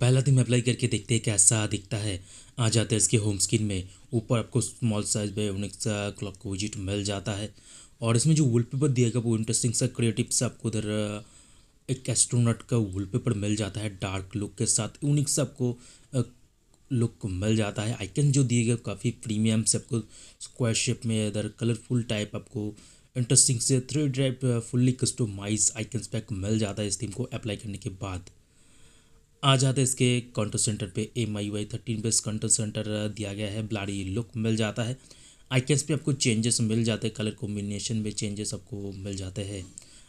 पहला दिन में अप्लाई करके देखते हैं कैसा दिखता है आ जाते हैं इसके होम स्क्रीन में ऊपर आपको स्मॉल साइज में यूनिक सा विजिट मिल जाता है और इसमें जो वॉलपेपर दिया गया वो इंटरेस्टिंग सा क्रिएटिव से आपको उधर एक एस्ट्रोनट का वॉलपेपर मिल जाता है डार्क लुक के साथ यूनिक से आपको लुक को मिल जाता है आइकन जो दिए गए काफ़ी प्रीमियम से आपको स्क्वायर शेप में इधर कलरफुल टाइप आपको इंटरेस्टिंग से three drive fully customise icons pack मिल जाता है इस थीम को अप्लाई करने के बाद आ जाते इसके कंट्रोल सेंटर पे एम आई Y thirteen base control centre दिया गया है ब्लाडी लुक मिल जाता है आई के पे आपको चेंजेस मिल जाते हैं कलर कॉम्बिनेशन में चेंजेस आपको मिल जाते हैं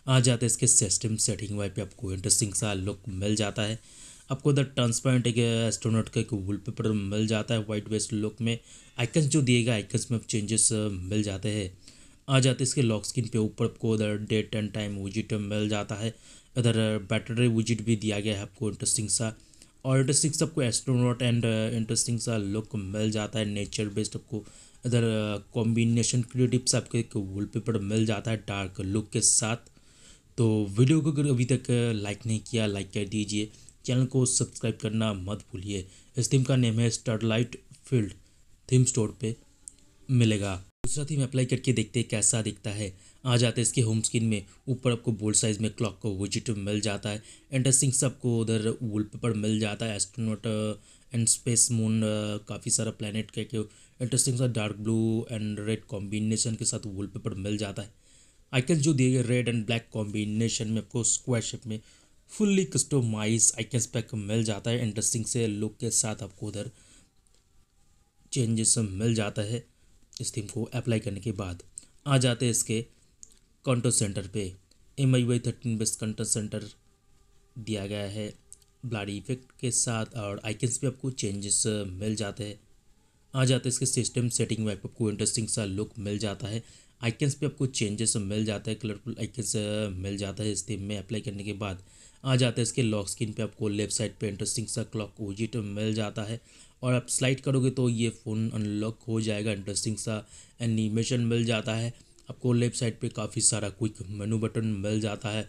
आ जाते इसके सिस्टम सेटिंग वाई पे आपको इंटरेस्टिंग सा लुक मिल जाता है आपको इधर ट्रांसपेरेंट एक एस्ट्रोनॉट का एक पेपर मिल जाता है वाइट वेस्ट लुक में आइकन्स जो दिएगा आइकन्स में चेंजेस मिल जाते हैं आ जाते इसके लॉक स्किन पे ऊपर आपको उधर डेट एंड टाइम वो जी मिल जाता है अदर बैटर विजिट भी दिया गया है आपको इंटरेस्टिंग सा और इंटरेस्टिंग सबको एस्ट्रोनॉट एंड इंटरेस्टिंग सा लुक मिल जाता है नेचर बेस्ड आपको अदर कॉम्बिनेशन क्रिएटिव सा आपको एक वॉलपेपर मिल जाता है डार्क लुक के साथ तो वीडियो को अगर अभी तक लाइक uh, नहीं किया लाइक कर दीजिए चैनल को सब्सक्राइब करना मत भूलिए इस थीम का नेम है लाइट फील्ड थीम स्टोर पे मिलेगा दूसरा में अप्लाई करके देखते हैं कैसा दिखता है आ जाता है इसके होम स्क्रीन में ऊपर आपको बोल्ड साइज में क्लॉक को विजिट मिल जाता है इंटरेस्टिंग सबको उधर पेपर मिल जाता है एस्ट्रोनोट एंड स्पेस मून काफ़ी सारा प्लानट के इंटरेस्टिंग सा dark blue and red combination के साथ पेपर मिल जाता है आइकन जो दिए गए रेड एंड ब्लैक कॉम्बिनेशन में आपको स्क्वायर शेप में फुल्ली कस्टोमाइज आइकन्स पैक मिल जाता है इंटरेस्टिंग से लुक के साथ आपको उधर चेंजेस मिल जाता है इस थीम को अप्लाई करने के बाद आ जाते हैं इसके कंटेंट सेंटर पे एम आई Y thirteen best content center दिया गया है ब्लाडी इफेक्ट के साथ और आइकन्स भी आपको चेंजेस uh, मिल जाते हैं आ जाते हैं इसके सिस्टम सेटिंग में आपको इंटरेस्टिंग सा लुक मिल जाता है आइकन्स भी आपको चेंजेस uh, मिल जाता है कलरफुल आइकन्स मिल जाता है इस थीम में अप्लाई करने के बाद आ जाता है इसके लॉक स्क्रीन पे आपको लेफ्ट साइड पे इंटरेस्टिंग सा क्लॉक ओजिट तो मिल जाता है और आप स्लाइड करोगे तो ये फ़ोन अनलॉक हो जाएगा इंटरेस्टिंग सा एनिमेशन मिल जाता है आपको लेफ्ट साइड पे काफ़ी सारा क्विक मेनू बटन मिल जाता है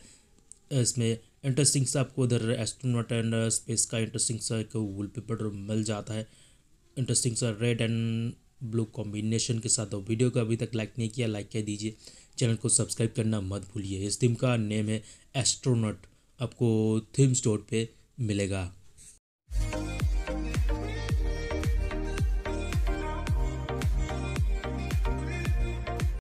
इसमें इंटरेस्टिंग सा आपको उधर एस्ट्रोनॉट एंड स्पेस का इंटरेस्टिंग सा एक वुल पेपर मिल जाता है इंटरेस्टिंग सा रेड एंड ब्लू कॉम्बिनेशन के साथ और वीडियो को अभी तक लाइक नहीं किया लाइक कर दीजिए चैनल को सब्सक्राइब करना मत भूलिए इस टीम का नेम है एस्ट्रोनॉट आपको थीम स्टोर पे मिलेगा